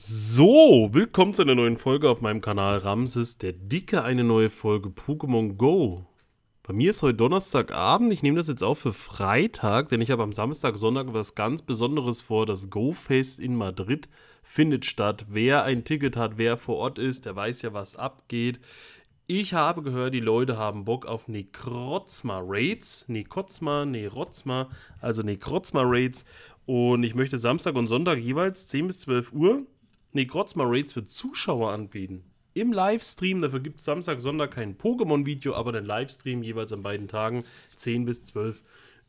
So, willkommen zu einer neuen Folge auf meinem Kanal Ramses, der Dicke, eine neue Folge Pokémon Go. Bei mir ist heute Donnerstagabend, ich nehme das jetzt auch für Freitag, denn ich habe am Samstag, Sonntag was ganz Besonderes vor. Das Go-Fest in Madrid findet statt. Wer ein Ticket hat, wer vor Ort ist, der weiß ja, was abgeht. Ich habe gehört, die Leute haben Bock auf Nekrozma Raids. Nekrozma, Nerozma, also Nekrozma Raids. Und ich möchte Samstag und Sonntag jeweils 10 bis 12 Uhr nee, Grotzma Raids für Zuschauer anbieten. Im Livestream, dafür gibt es Samstag, Sonntag kein Pokémon-Video, aber den Livestream jeweils an beiden Tagen 10 bis 12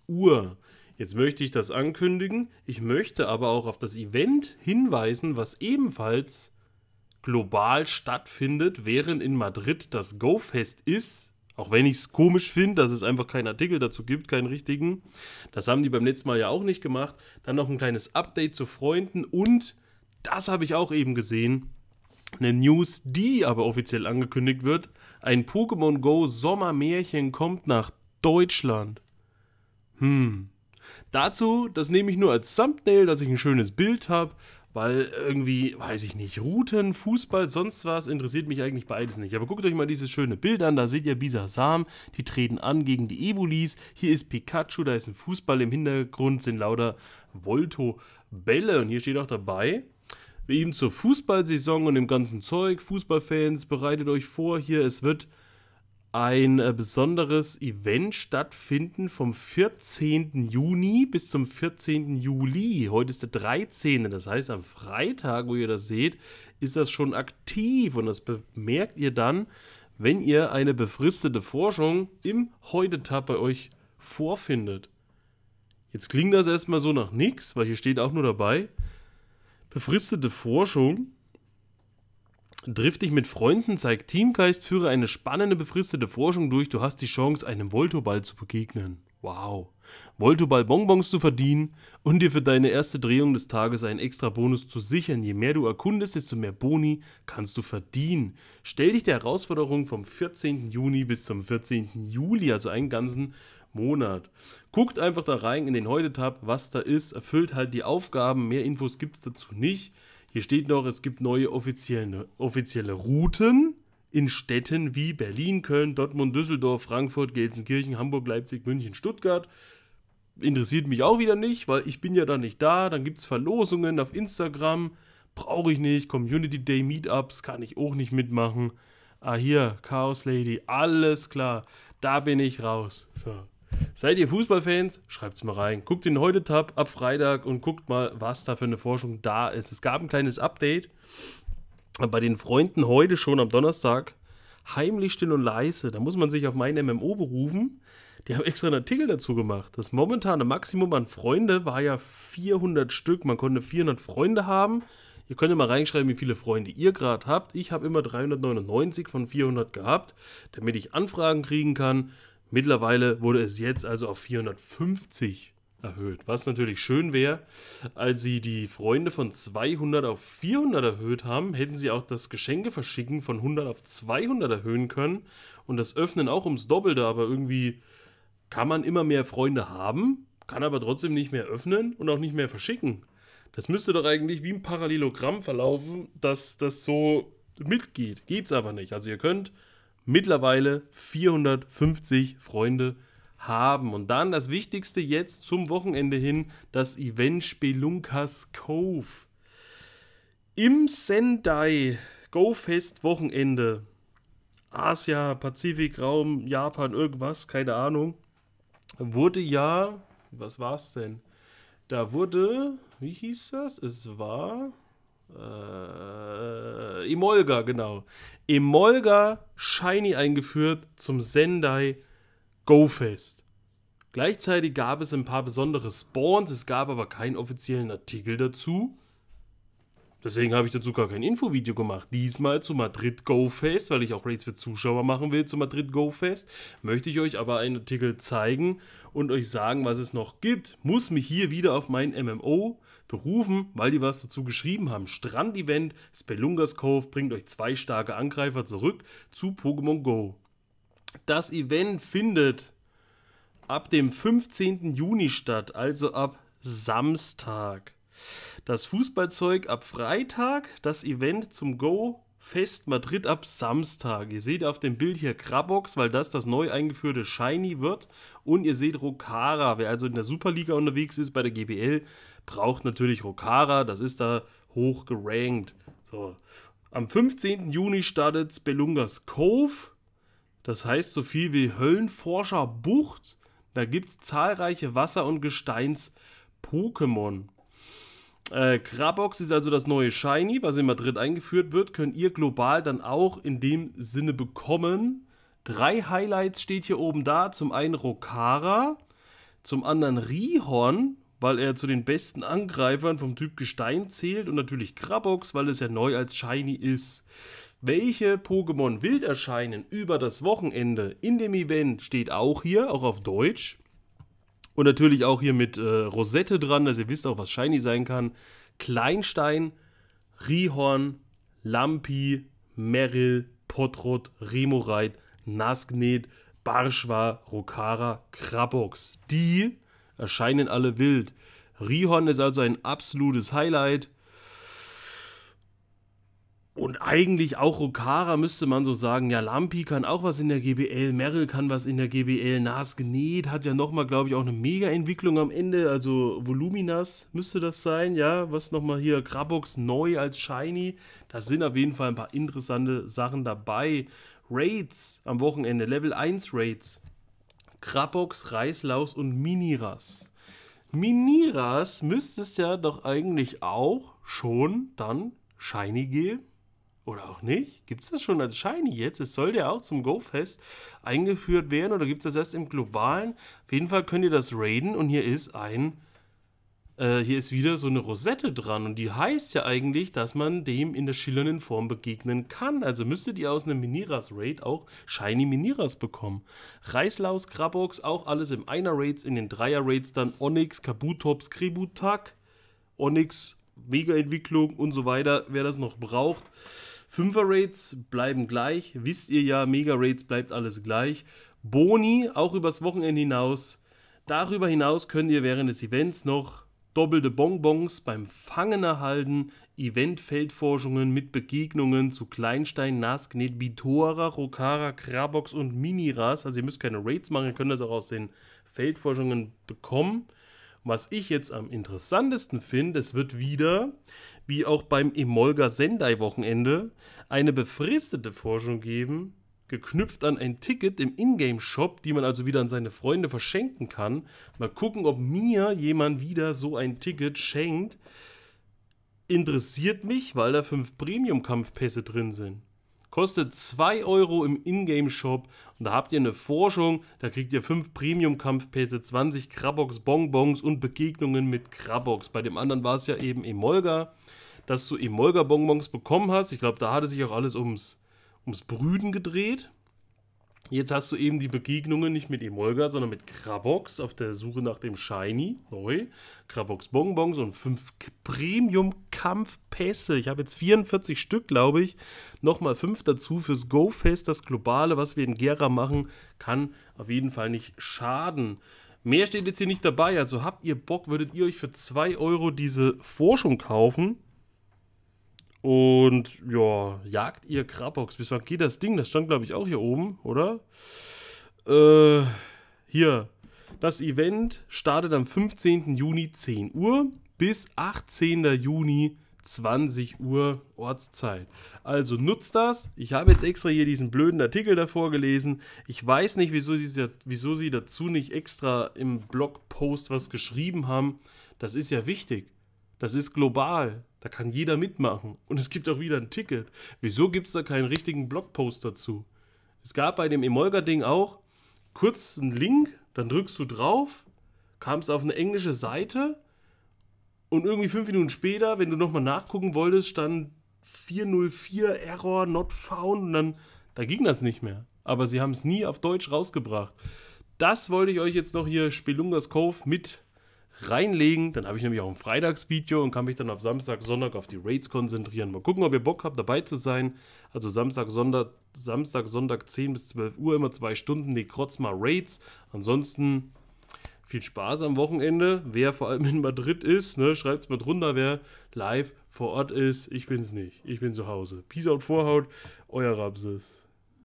Uhr. Jetzt möchte ich das ankündigen. Ich möchte aber auch auf das Event hinweisen, was ebenfalls global stattfindet, während in Madrid das Go-Fest ist. Auch wenn ich es komisch finde, dass es einfach keinen Artikel dazu gibt, keinen richtigen. Das haben die beim letzten Mal ja auch nicht gemacht. Dann noch ein kleines Update zu Freunden und das habe ich auch eben gesehen. Eine News, die aber offiziell angekündigt wird. Ein Pokémon Go Sommermärchen kommt nach Deutschland. Hm. Dazu, das nehme ich nur als Thumbnail, dass ich ein schönes Bild habe, weil irgendwie, weiß ich nicht, Routen, Fußball, sonst was interessiert mich eigentlich beides nicht. Aber guckt euch mal dieses schöne Bild an, da seht ihr Bisasam, die treten an gegen die Evolis, hier ist Pikachu, da ist ein Fußball, im Hintergrund sind lauter Volto-Bälle und hier steht auch dabei, bei ihm zur Fußballsaison und dem ganzen Zeug. Fußballfans, bereitet euch vor, hier, es wird ein äh, besonderes Event stattfinden vom 14. Juni bis zum 14. Juli. Heute ist der 13. Das heißt, am Freitag, wo ihr das seht, ist das schon aktiv und das bemerkt ihr dann, wenn ihr eine befristete Forschung im Heute-Tab bei euch vorfindet. Jetzt klingt das erstmal so nach nichts, weil hier steht auch nur dabei, Befristete Forschung. dich mit Freunden, zeigt Teamgeist, führe eine spannende befristete Forschung durch. Du hast die Chance, einem Voltoball zu begegnen. Wow. Voltoball Bonbons zu verdienen und dir für deine erste Drehung des Tages einen extra Bonus zu sichern. Je mehr du erkundest, desto mehr Boni kannst du verdienen. Stell dich der Herausforderung vom 14. Juni bis zum 14. Juli, also einen ganzen Monat. Guckt einfach da rein in den Heute-Tab, was da ist, erfüllt halt die Aufgaben, mehr Infos gibt es dazu nicht. Hier steht noch, es gibt neue offizielle, offizielle Routen in Städten wie Berlin, Köln, Dortmund, Düsseldorf, Frankfurt, Gelsenkirchen, Hamburg, Leipzig, München, Stuttgart. Interessiert mich auch wieder nicht, weil ich bin ja da nicht da. Dann gibt es Verlosungen auf Instagram. Brauche ich nicht. Community Day Meetups kann ich auch nicht mitmachen. Ah, hier, Chaos Lady, alles klar. Da bin ich raus. So. Seid ihr Fußballfans? Schreibt es mal rein. Guckt den Heute-Tab ab Freitag und guckt mal, was da für eine Forschung da ist. Es gab ein kleines Update bei den Freunden heute schon am Donnerstag. Heimlich, still und leise. Da muss man sich auf mein MMO berufen. Die haben extra einen Artikel dazu gemacht. Das momentane Maximum an Freunde war ja 400 Stück. Man konnte 400 Freunde haben. Ihr könnt ja mal reinschreiben, wie viele Freunde ihr gerade habt. Ich habe immer 399 von 400 gehabt, damit ich Anfragen kriegen kann Mittlerweile wurde es jetzt also auf 450 erhöht, was natürlich schön wäre. Als sie die Freunde von 200 auf 400 erhöht haben, hätten sie auch das Geschenke verschicken von 100 auf 200 erhöhen können und das Öffnen auch ums Doppelte, aber irgendwie kann man immer mehr Freunde haben, kann aber trotzdem nicht mehr öffnen und auch nicht mehr verschicken. Das müsste doch eigentlich wie ein Parallelogramm verlaufen, dass das so mitgeht. Geht's aber nicht. Also ihr könnt mittlerweile 450 Freunde haben. Und dann das Wichtigste jetzt zum Wochenende hin, das Event Spelunkas Cove. Im Sendai Go-Fest Wochenende. Asia, Pazifikraum, Japan, irgendwas, keine Ahnung. Wurde ja, was war's denn? Da wurde, wie hieß das? Es war äh, Emolga, genau. Emolga Shiny eingeführt zum Sendai Go Fest. Gleichzeitig gab es ein paar besondere Spawns, es gab aber keinen offiziellen Artikel dazu. Deswegen habe ich dazu gar kein Infovideo gemacht. Diesmal zu Madrid Go Fest, weil ich auch Rates für Zuschauer machen will zu Madrid Go Fest, möchte ich euch aber einen Artikel zeigen und euch sagen, was es noch gibt. Muss mich hier wieder auf mein MMO berufen, weil die was dazu geschrieben haben. Strand-Event, Spelungas Cove bringt euch zwei starke Angreifer zurück zu Pokémon Go. Das Event findet ab dem 15. Juni statt, also ab Samstag. Das Fußballzeug ab Freitag, das Event zum Go Fest Madrid ab Samstag. Ihr seht auf dem Bild hier Krabox, weil das das neu eingeführte Shiny wird. Und ihr seht Rokara. Wer also in der Superliga unterwegs ist, bei der GBL, braucht natürlich Rokara. Das ist da hoch gerankt. So. Am 15. Juni startet Spelungas Cove. Das heißt so viel wie Höllenforscher Bucht. Da gibt es zahlreiche Wasser- und Gesteins-Pokémon. Äh, Krabox ist also das neue Shiny, was in Madrid eingeführt wird. Könnt ihr global dann auch in dem Sinne bekommen. Drei Highlights steht hier oben da. Zum einen Rokara, zum anderen Rihorn, weil er zu den besten Angreifern vom Typ Gestein zählt. Und natürlich Krabox, weil es ja neu als Shiny ist. Welche Pokémon wild erscheinen über das Wochenende in dem Event steht auch hier, auch auf Deutsch. Und natürlich auch hier mit äh, Rosette dran, dass also ihr wisst auch, was shiny sein kann. Kleinstein, Rihorn, Lampi, Merrill, Potrot, Remoraid, Nasgnet, Barschwa, Rokara, Krabox. Die erscheinen alle wild. Rihorn ist also ein absolutes Highlight. Und eigentlich auch Rokara müsste man so sagen, ja, Lampi kann auch was in der GBL, Merrill kann was in der GBL, Nas Gnet hat ja nochmal, glaube ich, auch eine Mega-Entwicklung am Ende, also Voluminas müsste das sein, ja, was nochmal hier, Grabox neu als Shiny, da sind auf jeden Fall ein paar interessante Sachen dabei. Raids am Wochenende, Level 1 Raids, Grabox, Reislaus und Miniras. Miniras müsste es ja doch eigentlich auch schon dann Shiny geben oder auch nicht? Gibt es das schon als Shiny jetzt? Es soll ja auch zum Go-Fest eingeführt werden oder gibt es das erst im globalen? Auf jeden Fall könnt ihr das raiden und hier ist ein. Äh, hier ist wieder so eine Rosette dran und die heißt ja eigentlich, dass man dem in der schillernden Form begegnen kann. Also müsstet ihr aus einem Miniras-Raid auch Shiny Miniras bekommen. Reislaus, Krabox, auch alles im Einer-Raids, in den Dreier-Raids dann Onyx, Kabutops, Kributak, Onyx, Mega-Entwicklung und so weiter, wer das noch braucht. Fünfer-Rates bleiben gleich. Wisst ihr ja, Mega-Rates bleibt alles gleich. Boni auch übers Wochenende hinaus. Darüber hinaus könnt ihr während des Events noch doppelte Bonbons beim Fangen erhalten, Event-Feldforschungen mit Begegnungen zu Kleinstein, Nasknet, Bitora, Rokara, Krabox und Miniras. Also ihr müsst keine Raids machen, ihr könnt das auch aus den Feldforschungen bekommen was ich jetzt am interessantesten finde, es wird wieder, wie auch beim Emolga Sendai Wochenende, eine befristete Forschung geben, geknüpft an ein Ticket im Ingame-Shop, die man also wieder an seine Freunde verschenken kann. Mal gucken, ob mir jemand wieder so ein Ticket schenkt. Interessiert mich, weil da fünf Premium-Kampfpässe drin sind. Kostet 2 Euro im Ingame-Shop und da habt ihr eine Forschung, da kriegt ihr 5 Premium-Kampfpässe, 20 krabbox Bonbons und Begegnungen mit Krabbox. Bei dem anderen war es ja eben Emolga, dass du Emolga Bonbons bekommen hast. Ich glaube, da hatte sich auch alles ums, ums Brüden gedreht. Jetzt hast du eben die Begegnungen nicht mit Emolga, sondern mit Krabox auf der Suche nach dem Shiny, neu. Krabox Bonbons und fünf Premium-Kampfpässe. Ich habe jetzt 44 Stück, glaube ich. Nochmal fünf dazu fürs Go-Fest, das Globale, was wir in Gera machen, kann auf jeden Fall nicht schaden. Mehr steht jetzt hier nicht dabei, also habt ihr Bock, würdet ihr euch für 2 Euro diese Forschung kaufen? Und ja, jagt ihr Krabox. Bis wann geht das Ding? Das stand, glaube ich, auch hier oben, oder? Äh, hier. Das Event startet am 15. Juni 10 Uhr bis 18. Juni 20 Uhr Ortszeit. Also nutzt das. Ich habe jetzt extra hier diesen blöden Artikel davor gelesen. Ich weiß nicht, wieso sie, wieso sie dazu nicht extra im Blogpost was geschrieben haben. Das ist ja wichtig. Das ist global. Da kann jeder mitmachen. Und es gibt auch wieder ein Ticket. Wieso gibt es da keinen richtigen Blogpost dazu? Es gab bei dem Emolga-Ding auch kurz einen Link, dann drückst du drauf, kamst auf eine englische Seite und irgendwie fünf Minuten später, wenn du nochmal nachgucken wolltest, stand 404 Error not found und dann, da ging das nicht mehr. Aber sie haben es nie auf Deutsch rausgebracht. Das wollte ich euch jetzt noch hier Spelungas Cove mit reinlegen. Dann habe ich nämlich auch ein Freitagsvideo und kann mich dann auf Samstag, Sonntag auf die Raids konzentrieren. Mal gucken, ob ihr Bock habt, dabei zu sein. Also Samstag, Sonntag, Samstag, Sonntag 10 bis 12 Uhr, immer zwei Stunden Die Nekrotzma Raids. Ansonsten viel Spaß am Wochenende. Wer vor allem in Madrid ist, ne, schreibt es mal drunter, wer live vor Ort ist. Ich bin's nicht. Ich bin zu Hause. Peace out, Vorhaut. Euer Ramses.